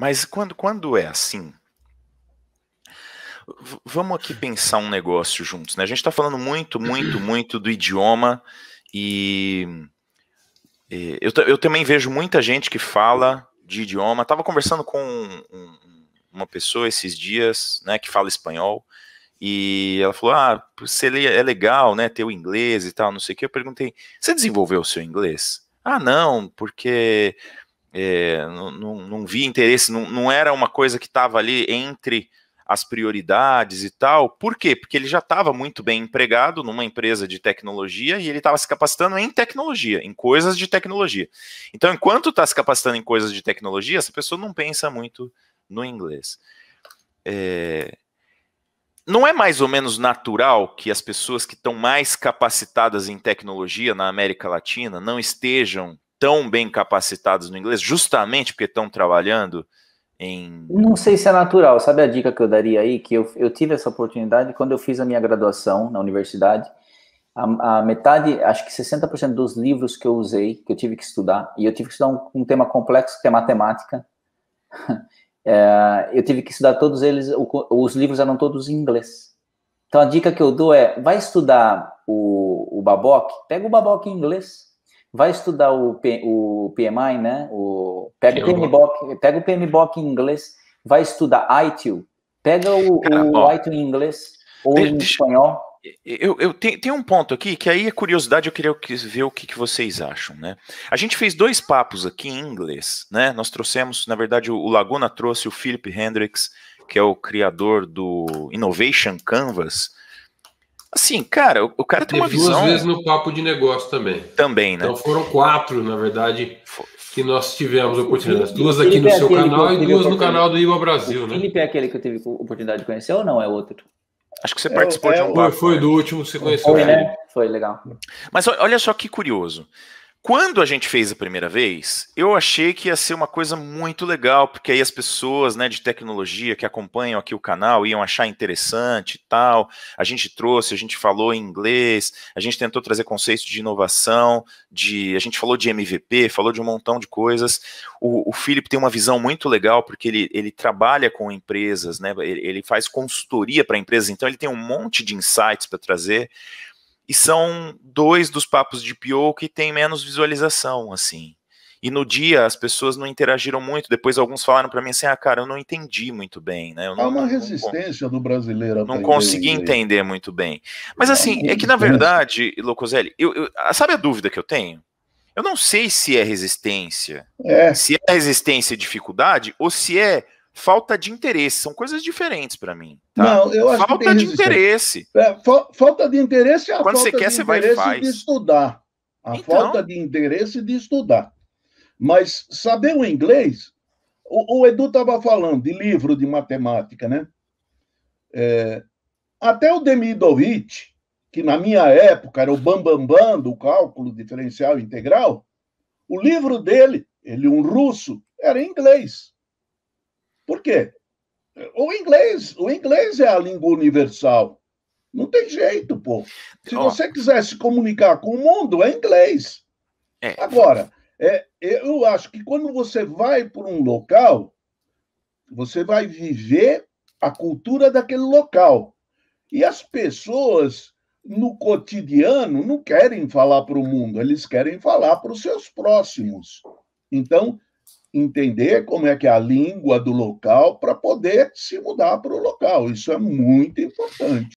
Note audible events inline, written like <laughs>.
Mas quando, quando é assim, vamos aqui pensar um negócio juntos. Né? A gente está falando muito, muito, <clears throat> muito do idioma e, e eu, eu também vejo muita gente que fala de idioma. Estava conversando com um, uma pessoa esses dias, né, que fala espanhol, e ela falou: Ah, seria, é, é legal, né, ter o inglês e tal, não sei o que. Eu perguntei: Você desenvolveu o seu inglês? Ah, não, porque é, não, não, não vi interesse, não, não era uma coisa que estava ali entre as prioridades e tal. Por quê? Porque ele já estava muito bem empregado numa empresa de tecnologia e ele estava se capacitando em tecnologia, em coisas de tecnologia. Então, enquanto está se capacitando em coisas de tecnologia, essa pessoa não pensa muito no inglês. É... Não é mais ou menos natural que as pessoas que estão mais capacitadas em tecnologia na América Latina não estejam tão bem capacitados no inglês, justamente porque estão trabalhando em. Não sei se é natural, sabe a dica que eu daria aí? Que eu, eu tive essa oportunidade quando eu fiz a minha graduação na universidade. A, a metade, acho que 60% dos livros que eu usei, que eu tive que estudar, e eu tive que estudar um, um tema complexo que é matemática. <laughs> É, eu tive que estudar todos eles, os livros eram todos em inglês. Então a dica que eu dou é: vai estudar o, o Baboc, pega o Baboc em inglês vai estudar o, P, o PMI, né? O, pega, o PMBOK, pega o PMBOK em inglês, vai estudar ITIL, pega o, Cara, o ó, ITIL em inglês ou deixa, em espanhol. Eu, eu tenho, tem um ponto aqui que aí é curiosidade, eu queria ver o que, que, vocês acham, né? A gente fez dois papos aqui em inglês, né? Nós trouxemos, na verdade, o Laguna trouxe o Philip Hendricks, que é o criador do Innovation Canvas, Assim, cara, o, o cara tem uma visão. Duas vezes no papo de negócio também. Também, né? Então foram quatro, na verdade, que nós tivemos oportunidade. Duas aqui no é seu canal e duas no canal do Iba Brasil, o né? Felipe é aquele que eu tive oportunidade de conhecer ou não é outro? Acho que você participou é, de um é papo. Foi, foi né? do último que você conheceu. Foi, né? Foi legal. Mas olha só que curioso. Quando a gente fez a primeira vez, eu achei que ia ser uma coisa muito legal, porque aí as pessoas né, de tecnologia que acompanham aqui o canal iam achar interessante e tal. A gente trouxe, a gente falou em inglês, a gente tentou trazer conceitos de inovação, de a gente falou de MVP, falou de um montão de coisas. O, o Felipe tem uma visão muito legal, porque ele, ele trabalha com empresas, né, ele, ele faz consultoria para empresas, então ele tem um monte de insights para trazer e são dois dos papos de Pio que tem menos visualização, assim. E no dia as pessoas não interagiram muito. Depois alguns falaram para mim assim: ah, cara, eu não entendi muito bem, né? Eu Há uma não, resistência não, do brasileiro. Não consegui aí. entender muito bem. Mas assim, é que na verdade, Locoselli, eu, eu, ah, sabe a dúvida que eu tenho? Eu não sei se é resistência, é. se é resistência e dificuldade, ou se é falta de interesse. São coisas diferentes para mim. Tá? Não, eu acho falta de interesse. É, falta de interesse é a Quando falta você quer, de você interesse vai e faz. de estudar. A então... falta de interesse de estudar. Mas saber o inglês, o, o Edu estava falando de livro de matemática, né? É, até o Demidovich, que na minha época era o bambambam bam, bam do cálculo diferencial integral, o livro dele, ele um russo, era em inglês. Por quê? O inglês, o inglês é a língua universal. Não tem jeito, pô. Se oh. você quiser se comunicar com o mundo, é inglês. É. Agora, é, eu acho que quando você vai para um local, você vai viver a cultura daquele local. E as pessoas, no cotidiano, não querem falar para o mundo, eles querem falar para os seus próximos. Então, entender como é que é a língua do local para poder se mudar para o local. Isso é muito importante.